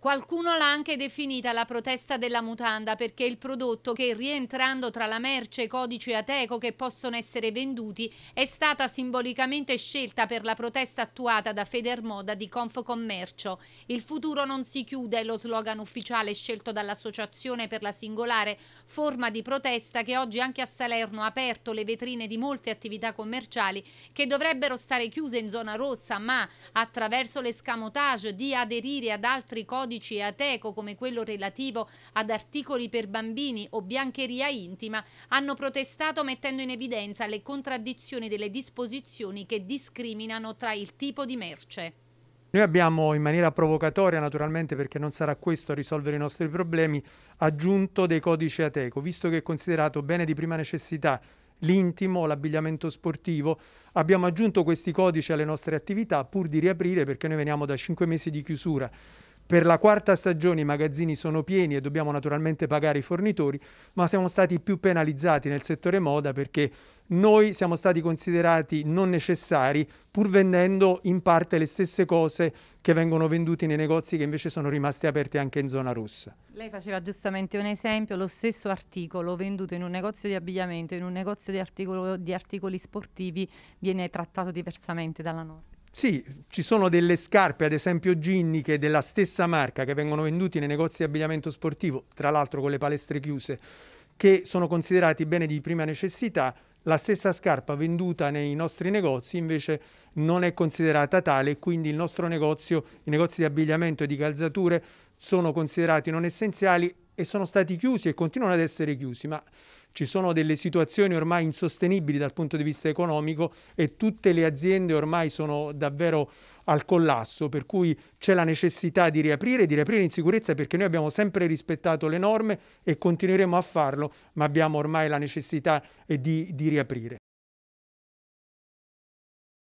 Qualcuno l'ha anche definita la protesta della mutanda perché il prodotto che rientrando tra la merce e codice ateco che possono essere venduti è stata simbolicamente scelta per la protesta attuata da Federmoda di Confcommercio. Il futuro non si chiude è lo slogan ufficiale scelto dall'associazione per la singolare forma di protesta che oggi anche a Salerno ha aperto le vetrine di molte attività commerciali che dovrebbero stare chiuse in zona rossa ma attraverso l'escamotage di aderire ad altri codici codice ateco come quello relativo ad articoli per bambini o biancheria intima hanno protestato mettendo in evidenza le contraddizioni delle disposizioni che discriminano tra il tipo di merce. Noi abbiamo in maniera provocatoria, naturalmente perché non sarà questo a risolvere i nostri problemi, aggiunto dei codici ateco, visto che è considerato bene di prima necessità l'intimo, l'abbigliamento sportivo. Abbiamo aggiunto questi codici alle nostre attività pur di riaprire perché noi veniamo da cinque mesi di chiusura. Per la quarta stagione i magazzini sono pieni e dobbiamo naturalmente pagare i fornitori, ma siamo stati più penalizzati nel settore moda perché noi siamo stati considerati non necessari pur vendendo in parte le stesse cose che vengono vendute nei negozi che invece sono rimasti aperti anche in zona rossa. Lei faceva giustamente un esempio, lo stesso articolo venduto in un negozio di abbigliamento, in un negozio di, articolo, di articoli sportivi viene trattato diversamente dalla norma. Sì, ci sono delle scarpe, ad esempio ginniche, della stessa marca che vengono vendute nei negozi di abbigliamento sportivo, tra l'altro con le palestre chiuse, che sono considerati bene di prima necessità. La stessa scarpa venduta nei nostri negozi invece non è considerata tale e quindi il nostro negozio, i negozi di abbigliamento e di calzature sono considerati non essenziali e sono stati chiusi e continuano ad essere chiusi, ma ci sono delle situazioni ormai insostenibili dal punto di vista economico e tutte le aziende ormai sono davvero al collasso, per cui c'è la necessità di riaprire, di riaprire in sicurezza perché noi abbiamo sempre rispettato le norme e continueremo a farlo, ma abbiamo ormai la necessità di, di riaprire.